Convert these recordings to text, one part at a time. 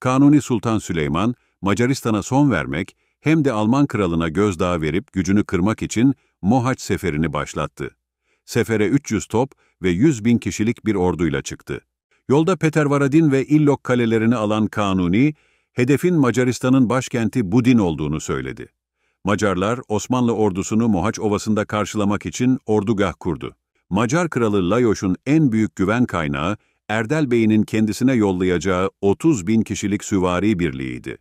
Kanuni Sultan Süleyman, Macaristan'a son vermek hem de Alman kralına gözdağı verip gücünü kırmak için Mohaç seferini başlattı. Sefere 300 top ve 100 bin kişilik bir orduyla çıktı. Yolda Petervaradin ve İllok kalelerini alan Kanuni, hedefin Macaristan'ın başkenti Budin olduğunu söyledi. Macarlar Osmanlı ordusunu Mohaç Ovası'nda karşılamak için ordugah kurdu. Macar kralı Layoş'un en büyük güven kaynağı Erdel Bey'in kendisine yollayacağı 30 bin kişilik süvari birliğiydi.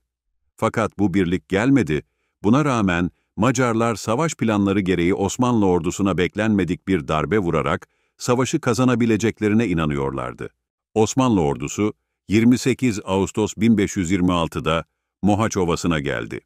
Fakat bu birlik gelmedi, buna rağmen Macarlar savaş planları gereği Osmanlı ordusuna beklenmedik bir darbe vurarak savaşı kazanabileceklerine inanıyorlardı. Osmanlı ordusu 28 Ağustos 1526'da Mohaç Ovası'na geldi.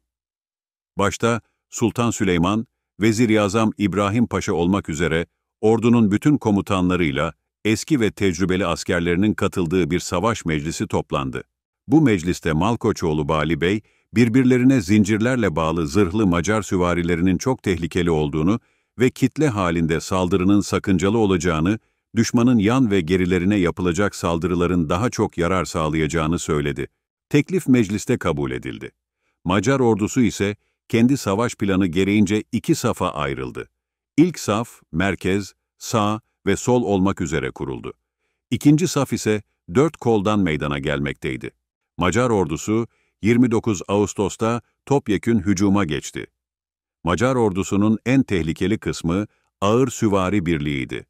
Başta Sultan Süleyman, Vezir-i Azam İbrahim Paşa olmak üzere ordunun bütün komutanlarıyla eski ve tecrübeli askerlerinin katıldığı bir savaş meclisi toplandı. Bu mecliste Malkoçoğlu Bali Bey, birbirlerine zincirlerle bağlı zırhlı Macar süvarilerinin çok tehlikeli olduğunu ve kitle halinde saldırının sakıncalı olacağını, düşmanın yan ve gerilerine yapılacak saldırıların daha çok yarar sağlayacağını söyledi. Teklif mecliste kabul edildi. Macar ordusu ise kendi savaş planı gereğince iki safa ayrıldı. İlk saf, merkez, sağ, ve sol olmak üzere kuruldu. İkinci saf ise dört koldan meydana gelmekteydi. Macar ordusu 29 Ağustos'ta topyekün hücuma geçti. Macar ordusunun en tehlikeli kısmı ağır süvari birliğiydi.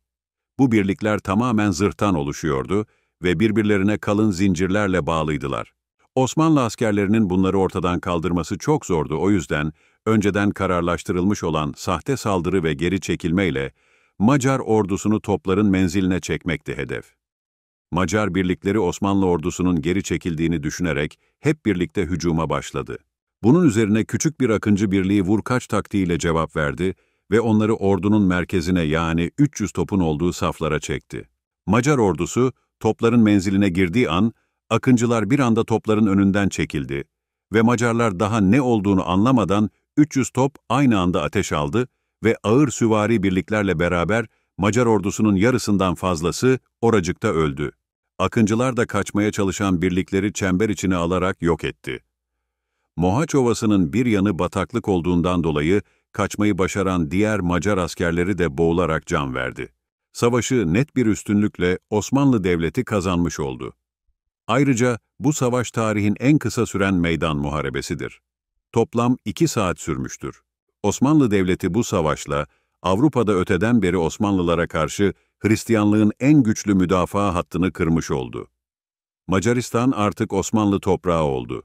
Bu birlikler tamamen zırhtan oluşuyordu ve birbirlerine kalın zincirlerle bağlıydılar. Osmanlı askerlerinin bunları ortadan kaldırması çok zordu o yüzden önceden kararlaştırılmış olan sahte saldırı ve geri çekilmeyle Macar ordusunu topların menziline çekmekti hedef. Macar birlikleri Osmanlı ordusunun geri çekildiğini düşünerek hep birlikte hücuma başladı. Bunun üzerine küçük bir akıncı birliği vurkaç taktiğiyle cevap verdi ve onları ordunun merkezine yani 300 topun olduğu saflara çekti. Macar ordusu topların menziline girdiği an akıncılar bir anda topların önünden çekildi ve Macarlar daha ne olduğunu anlamadan 300 top aynı anda ateş aldı ve ağır süvari birliklerle beraber Macar ordusunun yarısından fazlası oracıkta öldü. Akıncılar da kaçmaya çalışan birlikleri çember içine alarak yok etti. Mohaç Ovası'nın bir yanı bataklık olduğundan dolayı kaçmayı başaran diğer Macar askerleri de boğularak can verdi. Savaşı net bir üstünlükle Osmanlı Devleti kazanmış oldu. Ayrıca bu savaş tarihin en kısa süren meydan muharebesidir. Toplam iki saat sürmüştür. Osmanlı Devleti bu savaşla Avrupa'da öteden beri Osmanlılara karşı Hristiyanlığın en güçlü müdafaa hattını kırmış oldu. Macaristan artık Osmanlı toprağı oldu.